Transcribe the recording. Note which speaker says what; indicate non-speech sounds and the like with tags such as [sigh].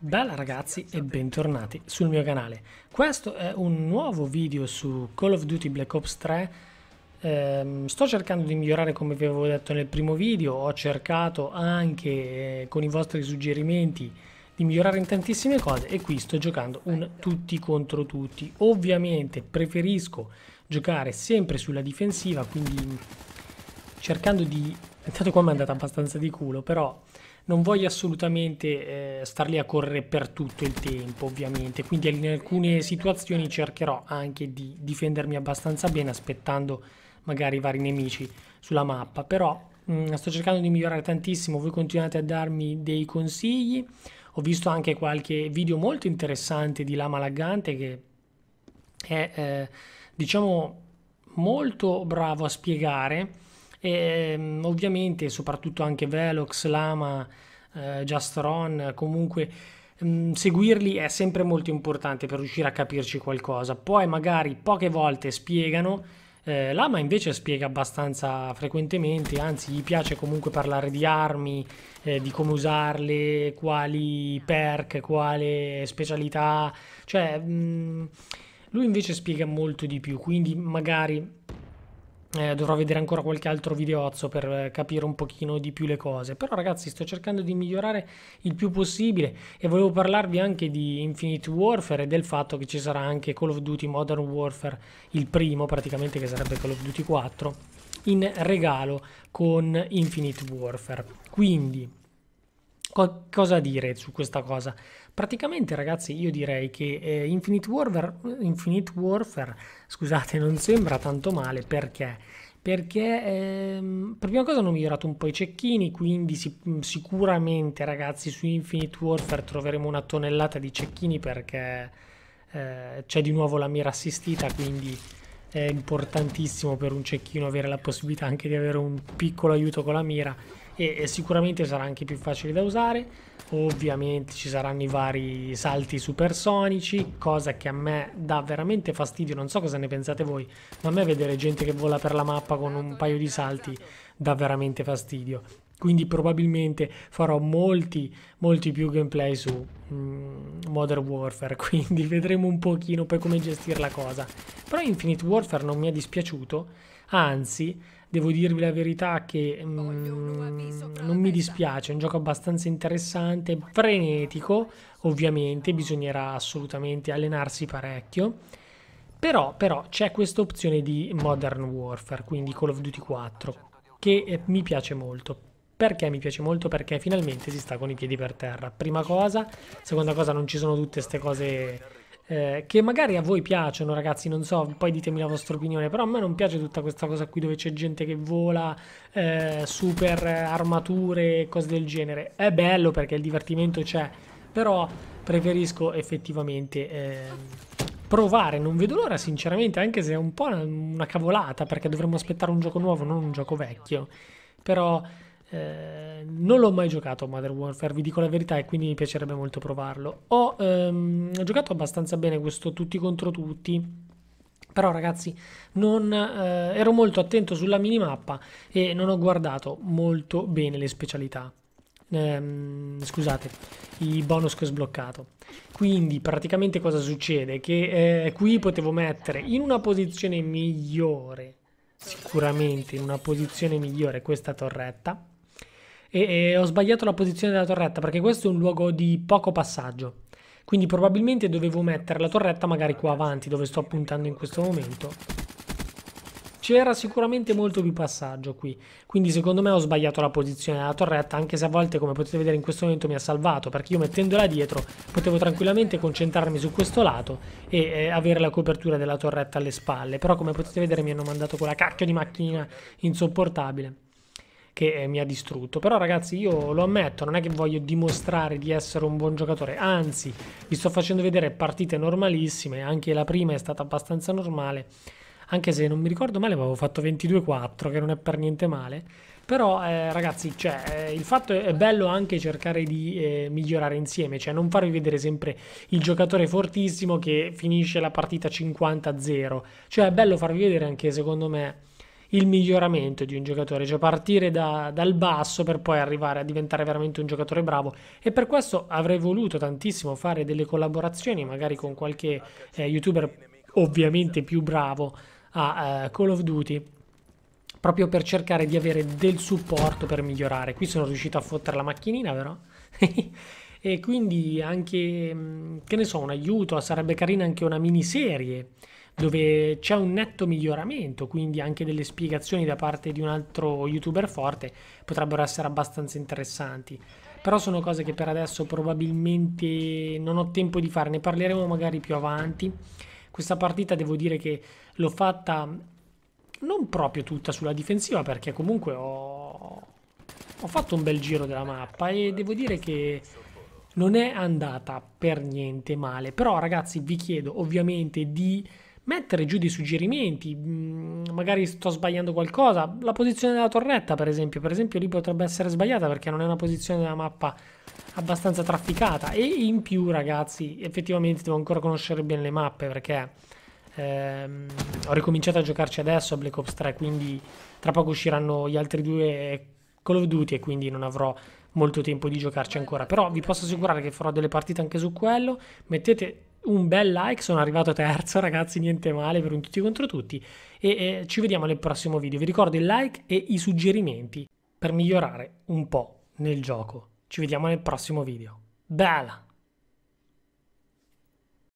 Speaker 1: Bella ragazzi e bentornati sul mio canale. Questo è un nuovo video su Call of Duty Black Ops 3. Ehm, sto cercando di migliorare come vi avevo detto nel primo video, ho cercato anche eh, con i vostri suggerimenti di migliorare in tantissime cose e qui sto giocando un tutti contro tutti. Ovviamente preferisco giocare sempre sulla difensiva, quindi cercando di... Intanto qua mi è andata abbastanza di culo, però non voglio assolutamente eh, star lì a correre per tutto il tempo ovviamente quindi in alcune situazioni cercherò anche di difendermi abbastanza bene aspettando magari i vari nemici sulla mappa però mh, mm, sto cercando di migliorare tantissimo voi continuate a darmi dei consigli ho visto anche qualche video molto interessante di Lama Laggante che è eh, diciamo molto bravo a spiegare e, ehm, ovviamente soprattutto anche Velox, Lama eh, Just Ron, comunque mh, mm, seguirli è sempre molto importante per riuscire a capirci qualcosa. Poi magari poche volte spiegano, eh, Lama invece spiega abbastanza frequentemente, anzi gli piace comunque parlare di armi, eh, di come usarle, quali perk, quale specialità, cioè mh, mm, lui invece spiega molto di più, quindi magari eh, dovrò vedere ancora qualche altro videozzo per eh, capire un pochino di più le cose. Però ragazzi sto cercando di migliorare il più possibile e volevo parlarvi anche di Infinite Warfare e del fatto che ci sarà anche Call of Duty Modern Warfare, il primo praticamente che sarebbe Call of Duty 4, in regalo con Infinite Warfare. Quindi Co- cosa dire su questa cosa? Praticamente, ragazzi, io direi che eh, Infinite, Warfare, Infinite, Warfare, scusate, non sembra tanto male perché. Perché ehm, per prima cosa hanno migliorato un po' i cecchini, quindi si- sicuramente ragazzi su Infinite Warfare troveremo una tonnellata di cecchini perché eh, c'è di nuovo la mira assistita, quindi è importantissimo per un cecchino avere la possibilità anche di avere un piccolo aiuto con la mira e, e sicuramente sarà anche più facile da usare ovviamente ci saranno i vari salti supersonici, cosa che a me dà veramente fastidio, non so cosa ne pensate voi, ma a me vedere gente che vola per la mappa con un paio di salti dà veramente fastidio quindi probabilmente farò molti molti più gameplay su mm, Modern Warfare [laughs] quindi vedremo un pochino poi come gestire la cosa però Infinite Warfare non mi è dispiaciuto anzi devo dirvi la verità che mm, non mi dispiace è un gioco abbastanza interessante frenetico ovviamente bisognerà assolutamente allenarsi parecchio però, però c'è questa opzione di Modern Warfare quindi Call of Duty 4 che mi piace molto perché mi piace molto? Perché finalmente si sta con i piedi per terra. Prima cosa, seconda cosa non ci sono tutte queste cose eh, che magari a voi piacciono ragazzi, non so, poi ditemi la vostra opinione, però a me non piace tutta questa cosa qui dove c'è gente che vola, eh, super armature, cose del genere. È bello perché il divertimento c'è, però preferisco effettivamente... Eh, provare, non vedo l'ora sinceramente, anche se è un po' una, una cavolata perché dovremmo aspettare un gioco nuovo, non un gioco vecchio. Però eh, non l'ho mai giocato Modern Warfare, vi dico la verità, e quindi mi piacerebbe molto provarlo. Ho, ehm, ho giocato abbastanza bene questo tutti contro tutti. Però ragazzi, non, eh, ero molto attento sulla minimappa e non ho guardato molto bene le specialità. Ehm, scusate, i bonus che ho sbloccato. Quindi praticamente cosa succede? Che eh, qui potevo mettere in una posizione migliore, sicuramente in una posizione migliore questa torretta e, e ho sbagliato la posizione della torretta perché questo è un luogo di poco passaggio. Quindi probabilmente dovevo mettere la torretta magari qua avanti dove sto puntando in questo momento. C'era sicuramente molto più passaggio qui, quindi secondo me ho sbagliato la posizione della torretta, anche se a volte come potete vedere in questo momento mi ha salvato, perché io mettendola dietro potevo tranquillamente concentrarmi su questo lato e eh, avere la copertura della torretta alle spalle, però come potete vedere mi hanno mandato quella cacchio di macchina insopportabile che eh, mi ha distrutto. Però ragazzi io lo ammetto, non è che voglio dimostrare di essere un buon giocatore, anzi vi sto facendo vedere partite normalissime, anche la prima è stata abbastanza normale, anche se non mi ricordo male avevo fatto 22-4 che non è per niente male. Però eh, ragazzi, cioè, eh, il fatto è, è, bello anche cercare di eh, migliorare insieme, cioè non farvi vedere sempre il giocatore fortissimo che finisce la partita 50-0. Cioè è bello farvi vedere anche secondo me il miglioramento di un giocatore, cioè partire da, dal basso per poi arrivare a diventare veramente un giocatore bravo e per questo avrei voluto tantissimo fare delle collaborazioni magari con qualche eh, youtuber ovviamente più bravo a uh, Call of Duty proprio per cercare di avere del supporto per migliorare. Qui sono riuscito a fottere la macchinina vero? [laughs] e quindi anche, mm, che ne so, un aiuto, sarebbe carina anche una miniserie dove c'è un netto miglioramento, quindi anche delle spiegazioni da parte di un altro youtuber forte potrebbero essere abbastanza interessanti. Però sono cose che per adesso probabilmente non ho tempo di fare, ne parleremo magari più avanti. Questa partita devo dire che l'ho fatta non proprio tutta sulla difensiva perché comunque ho, ho fatto un bel giro della mappa e devo dire che non è andata per niente male. Però ragazzi vi chiedo ovviamente di mettere giù dei suggerimenti, mm, magari sto sbagliando qualcosa, la posizione della torretta per esempio, per esempio lì potrebbe essere sbagliata perché non è una posizione della mappa abbastanza trafficata e in più ragazzi effettivamente devo ancora conoscere bene le mappe perché ehm, ho ricominciato a giocarci adesso a Black Ops 3 quindi tra poco usciranno gli altri due Call of Duty e quindi non avrò molto tempo di giocarci ancora però vi posso assicurare che farò delle partite anche su quello mettete un bel like, sono arrivato terzo [laughs] ragazzi, niente male per un tutti contro tutti e, e ci vediamo nel prossimo video. Vi ricordo il like e i suggerimenti per migliorare un po' nel gioco. Ci vediamo nel prossimo video. Bella!